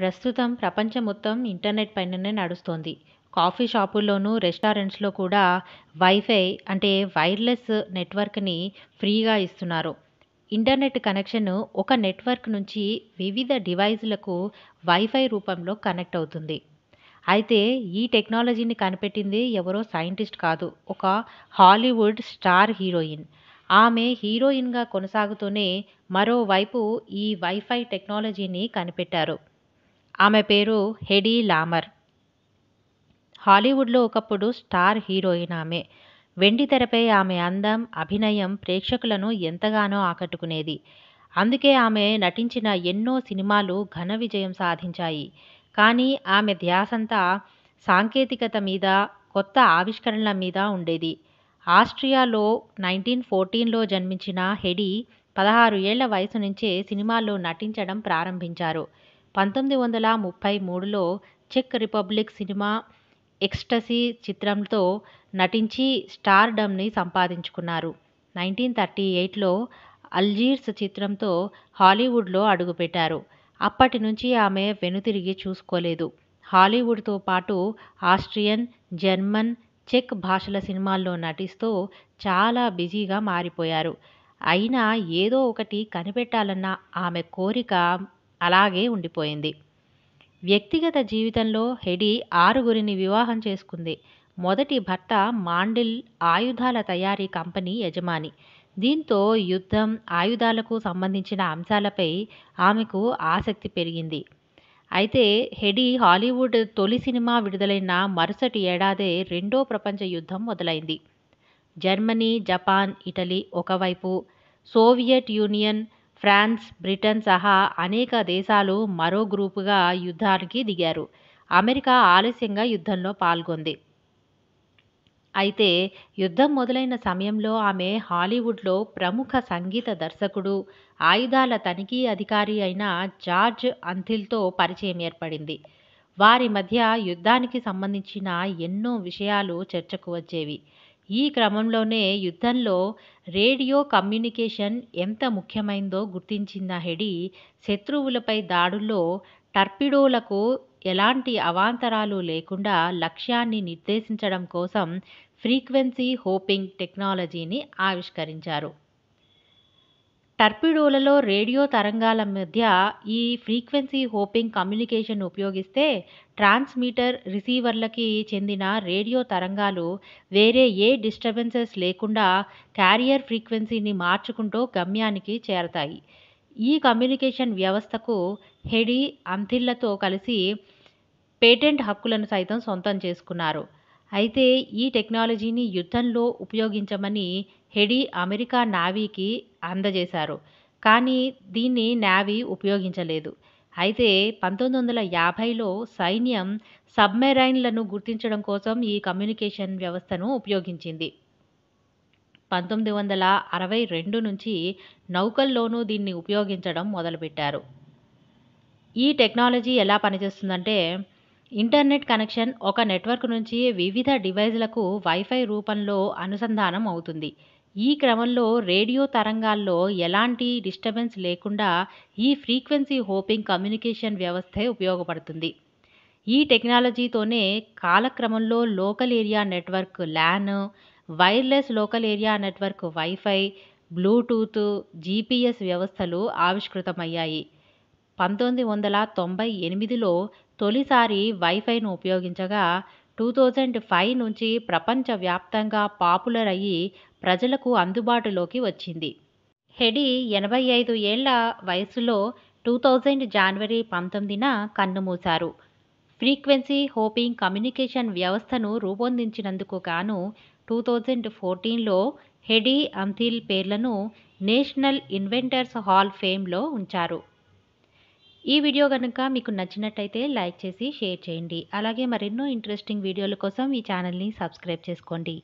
ప్రస్తుతం ప్రపంచం మొత్తం ఇంటర్నెట్ పైననే నడుస్తోంది కాఫీ షాపుల్లోనూ రెస్టారెంట్స్లో కూడా వైఫై అంటే వైర్లెస్ నెట్వర్క్ని ఫ్రీగా ఇస్తున్నారు ఇంటర్నెట్ కనెక్షన్ ఒక నెట్వర్క్ నుంచి వివిధ డివైజ్లకు వైఫై రూపంలో కనెక్ట్ అవుతుంది అయితే ఈ టెక్నాలజీని కనిపెట్టింది ఎవరో సైంటిస్ట్ కాదు ఒక హాలీవుడ్ స్టార్ హీరోయిన్ ఆమె హీరోయిన్గా కొనసాగుతూనే మరోవైపు ఈ వైఫై టెక్నాలజీని కనిపెట్టారు ఆమె పేరు హెడీ లామర్ హాలీవుడ్లో ఒకప్పుడు స్టార్ హీరోయిన్ ఆమె వెండి తెరపై ఆమె అందం అభినయం ప్రేక్షకులను ఎంతగానో ఆకట్టుకునేది అందుకే ఆమె నటించిన ఎన్నో సినిమాలు ఘన విజయం సాధించాయి కానీ ఆమె ధ్యాసంతా సాంకేతికత మీద కొత్త ఆవిష్కరణల మీద ఉండేది ఆస్ట్రియాలో నైన్టీన్ ఫోర్టీన్లో జన్మించిన హెడీ పదహారు ఏళ్ల వయసు నుంచే సినిమాల్లో నటించడం ప్రారంభించారు పంతొమ్మిది వందల ముప్పై మూడులో చెక్ రిపబ్లిక్ సినిమా ఎక్స్టసీ చిత్రంతో నటించి స్టార్డమ్ని సంపాదించుకున్నారు నైన్టీన్ థర్టీ ఎయిట్లో అల్జీర్స్ చిత్రంతో హాలీవుడ్లో అడుగుపెట్టారు అప్పటి నుంచి ఆమె వెనుతిరిగి చూసుకోలేదు హాలీవుడ్తో పాటు ఆస్ట్రియన్ జర్మన్ చెక్ భాషల సినిమాల్లో నటిస్తూ చాలా బిజీగా మారిపోయారు అయినా ఏదో ఒకటి కనిపెట్టాలన్న ఆమె కోరిక అలాగే ఉండిపోయింది వ్యక్తిగత జీవితంలో హెడి ఆరుగురిని వివాహం చేసుకుంది మొదటి భర్త మాండిల్ ఆయుధాల తయారీ కంపెనీ యజమాని దీంతో యుద్ధం ఆయుధాలకు సంబంధించిన అంశాలపై ఆమెకు ఆసక్తి పెరిగింది అయితే హెడీ హాలీవుడ్ తొలి సినిమా విడుదలైన మరుసటి ఏడాదే రెండో ప్రపంచ యుద్ధం మొదలైంది జర్మనీ జపాన్ ఇటలీ ఒకవైపు సోవియట్ యూనియన్ ఫ్రాన్స్ బ్రిటన్ సహా అనేక దేశాలు మరో గ్రూపుగా యుద్ధానికి దిగారు అమెరికా ఆలస్యంగా యుద్ధంలో పాల్గొంది అయితే యుద్ధం మొదలైన సమయంలో ఆమె హాలీవుడ్లో ప్రముఖ సంగీత దర్శకుడు ఆయుధాల తనిఖీ అధికారి అయిన జార్జ్ అంథిల్తో పరిచయం ఏర్పడింది వారి మధ్య యుద్ధానికి సంబంధించిన ఎన్నో విషయాలు చర్చకు వచ్చేవి ఈ క్రమంలోనే యుద్ధంలో రేడియో కమ్యూనికేషన్ ఎంత ముఖ్యమైందో గుర్తించిన హెడీ శత్రువులపై దాడుల్లో టర్పిడోలకు ఎలాంటి అవాంతరాలు లేకుండా లక్ష్యాన్ని నిర్దేశించడం కోసం ఫ్రీక్వెన్సీ హోపింగ్ టెక్నాలజీని ఆవిష్కరించారు టర్పిడోలలో రేడియో తరంగాల మధ్య ఈ ఫ్రీక్వెన్సీ హోపింగ్ కమ్యూనికేషన్ ఉపయోగిస్తే ట్రాన్స్మీటర్ రిసీవర్లకి చెందిన రేడియో తరంగాలు వేరే ఏ డిస్టర్బెన్సెస్ లేకుండా క్యారియర్ ఫ్రీక్వెన్సీని మార్చుకుంటూ గమ్యానికి చేరతాయి ఈ కమ్యూనికేషన్ వ్యవస్థకు హెడీ అంథిల్లతో కలిసి పేటెంట్ హక్కులను సైతం సొంతం చేసుకున్నారు అయితే ఈ టెక్నాలజీని యుద్ధంలో ఉపయోగించమని హెడీ అమెరికా నావీకి అందజేశారు కానీ దీన్ని నావీ ఉపయోగించలేదు అయితే పంతొమ్మిది వందల యాభైలో సైన్యం సబ్మెరైన్లను గుర్తించడం కోసం ఈ కమ్యూనికేషన్ వ్యవస్థను ఉపయోగించింది పంతొమ్మిది వందల అరవై రెండు నుంచి నౌకల్లోనూ దీన్ని ఉపయోగించడం మొదలుపెట్టారు ఈ టెక్నాలజీ ఎలా పనిచేస్తుందంటే ఇంటర్నెట్ కనెక్షన్ ఒక నెట్వర్క్ నుంచి వివిధ డివైజ్లకు వైఫై రూపంలో అనుసంధానం అవుతుంది ఈ క్రమంలో రేడియో తరంగాల్లో ఎలాంటి డిస్టర్బెన్స్ లేకుండా ఈ ఫ్రీక్వెన్సీ హోపింగ్ కమ్యూనికేషన్ వ్యవస్థే ఉపయోగపడుతుంది ఈ టెక్నాలజీతోనే కాలక్రమంలో local area network LAN wireless local area network WiFi Bluetooth GPS వ్యవస్థలు ఆవిష్కృతమయ్యాయి పంతొమ్మిది వందల తొంభై ఎనిమిదిలో తొలిసారి వైఫైను ఉపయోగించగా టూ థౌజండ్ ఫైవ్ నుంచి ప్రపంచవ్యాప్తంగా పాపులర్ అయ్యి ప్రజలకు అందుబాటులోకి వచ్చింది హెడీ ఎనభై ఐదు ఏళ్ల వయసులో టూ థౌజండ్ జనవరి పంతొమ్మిదిన కన్నుమూశారు ఫ్రీక్వెన్సీ హోపింగ్ కమ్యూనికేషన్ వ్యవస్థను రూపొందించినందుకు గాను టూ థౌజండ్ ఫోర్టీన్లో హెడీ అంతిల్ పేర్లను నేషనల్ ఇన్వెంటర్స్ హాల్ ఫేమ్లో ఉంచారు ఈ వీడియో కనుక మీకు నచ్చినట్టయితే లైక్ చేసి షేర్ చేయండి అలాగే మరెన్నో ఇంట్రెస్టింగ్ వీడియోల కోసం ఈ ఛానల్ని సబ్స్క్రైబ్ చేసుకోండి